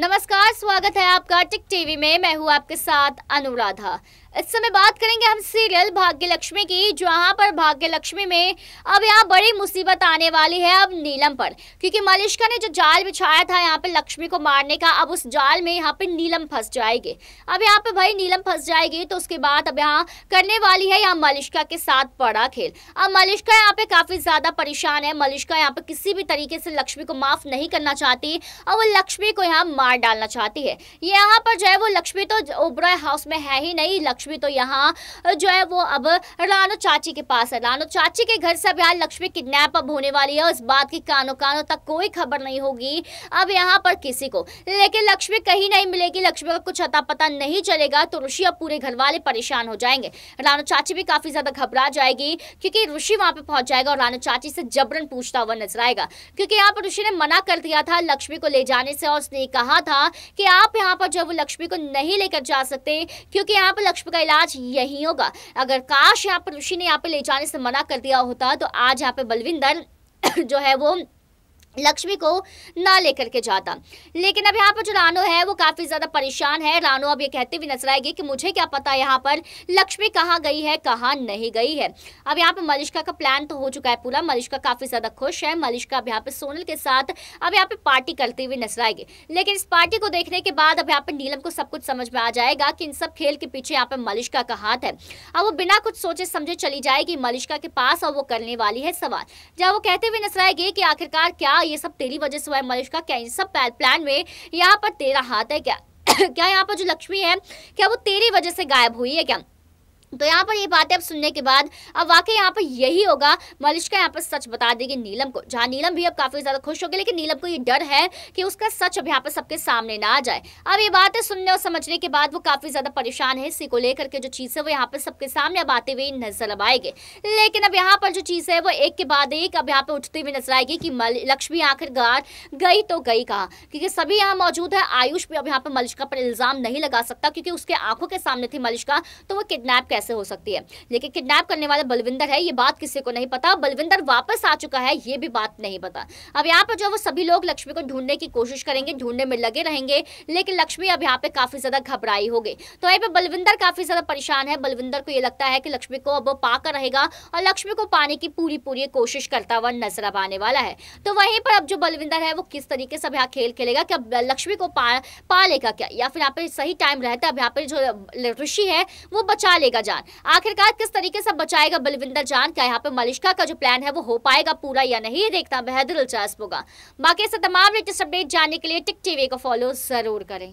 नमस्कार स्वागत है आपका टिक टीवी में मैं हूं आपके साथ अनुराधा इस समय बात करेंगे हम सीरियल भाग्य लक्ष्मी की जहां पर भाग्य लक्ष्मी में अब यहाँ बड़ी मुसीबत आने वाली है अब नीलम पर क्योंकि मलिश्का ने जो जाल बिछाया था यहाँ पे लक्ष्मी को मारने का अब उस जाल में यहाँ पे नीलम फंस जाएगी अब यहाँ पे भाई नीलम फंस जाएगी तो उसके बाद अब यहाँ करने वाली है यहाँ मलिश्का के साथ बड़ा खेल अब मलिश्का यहाँ पे काफी ज्यादा परेशान है मलिश्का यहाँ पे किसी भी तरीके से लक्ष्मी को माफ नहीं करना चाहती और वो लक्ष्मी को यहाँ मार डालना चाहती है यहाँ पर जो है वो लक्ष्मी तो ओबरा हाउस में है ही नहीं लक्ष्मी तो यहाँ जो है वो अब रानो चाची के पास है रानो चाची के घर से अब यहाँ लक्ष्मी किडनैप अब होने वाली है उस बात की कानों कानों तक कोई खबर नहीं होगी अब यहाँ पर किसी को लेकिन लक्ष्मी कहीं नहीं मिलेगी लक्ष्मी का कुछ अता पता नहीं चलेगा तो ऋषि अब पूरे घर वाले परेशान हो जाएंगे रानो चाची भी काफी ज्यादा घबरा जाएगी क्योंकि ऋषि वहां पर पहुंच जाएगा और रानो चाची से जबरन पूछता हुआ नजर आएगा क्योंकि यहाँ पर ऋषि ने मना कर दिया था लक्ष्मी को ले जाने से और उसने कहा था कि आप यहाँ पर जो वो लक्ष्मी को नहीं लेकर जा सकते क्योंकि यहाँ पर लक्ष्मी का इलाज यही होगा अगर काश यहाँ पर ऋषि ने यहाँ पे ले जाने से मना कर दिया होता तो आज यहाँ पे बलविंदर जो है वो लक्ष्मी को ना लेकर के जाता लेकिन अब यहाँ पर जो रानो है वो काफ़ी ज़्यादा परेशान है रानो अब ये कहते हुए नजर आएगी कि मुझे क्या पता यहाँ पर लक्ष्मी कहाँ गई है कहाँ नहीं गई है अब यहाँ पर मलिश्का का प्लान तो हो चुका है पूरा मलिश्का काफ़ी ज़्यादा खुश है मलिश्का अब यहाँ पर सोनल के साथ अब यहाँ पे पार्टी करते हुए नजर आएगी लेकिन इस पार्टी को देखने के बाद अब यहाँ पर नीलम को सब कुछ समझ में आ जाएगा कि इन सब खेल के पीछे यहाँ पर मलिश्का का हाथ है अब वो बिना कुछ सोचे समझे चली जाएगी मलिश्का के पास और वो करने वाली है सवाल जब वो कहते हुए नजर आएगी कि आखिरकार क्या ये सब तेरी वजह से हुआ है मनुष्य का क्या इन सब प्लान में यहाँ पर तेरा हाथ है क्या क्या यहाँ पर जो लक्ष्मी है क्या वो तेरी वजह से गायब हुई है क्या तो यहाँ पर ये बातें अब सुनने के बाद अब वाकई यहाँ पर यही होगा मलिश्का यहाँ पर सच बता देगी नीलम को जहाँ नीलम भी अब काफ़ी ज़्यादा खुश होगी लेकिन नीलम को ये डर है कि उसका सच अब यहाँ पर सबके सामने ना आ जाए अब ये बातें सुनने और समझने के बाद वो काफ़ी ज़्यादा परेशान है इसी को लेकर के जो चीज़ है वो यहाँ पर सबके सामने अब आते हुए नजर अब आएगी लेकिन अब यहाँ पर जो चीज़ है वो एक के बाद एक अब यहाँ पर उठती हुई नजर आएगी कि लक्ष्मी आखिरकार गई तो गई कहा क्योंकि सभी यहाँ मौजूद है आयुष भी अब यहाँ पर मलिश्का पर इल्ज़ाम नहीं लगा सकता क्योंकि उसके आंखों के सामने थी मलिश्का तो वो किडनेप कैसे हो सकती है लेकिन किडनैप करने वाला बलविंदर है ये बात किसी को नहीं पता बलविंदर वापस आ चुका है ये भी बात नहीं पता अब यहाँ पर जो वो सभी लोग लक्ष्मी को ढूंढने की कोशिश करेंगे ढूंढने में लगे रहेंगे लेकिन लक्ष्मी अब यहाँ पे काफी ज्यादा घबराई होगी तो यहाँ पे बलविंदर काफी ज्यादा परेशान है बलविंदर को ये लगता है कि लक्ष्मी को अब वो पाकर रहेगा और लक्ष्मी को पाने की पूरी पूरी कोशिश करता हुआ नजर अब आने वाला है तो वहीं पर अब जो बलविंदर है वो किस तरीके से अब यहाँ खेल खेलेगा कि अब लक्ष्मी को पा, पा लेगा क्या या फिर यहाँ पे सही टाइम रहता है अब यहाँ पे जो ऋषि है वो बचा लेगा जान आखिरकार किस तरीके से बचाएगा बलविंदर जान क्या यहाँ पे मलिश्का का जो प्लान है वो हो पाएगा पूरा या नहीं ये देखना बेहद दिलचस्प होगा बाकी ऐसे तमाम लेटेस्ट अपडेट जानने के लिए टिक टीवी को फॉलो जरूर करें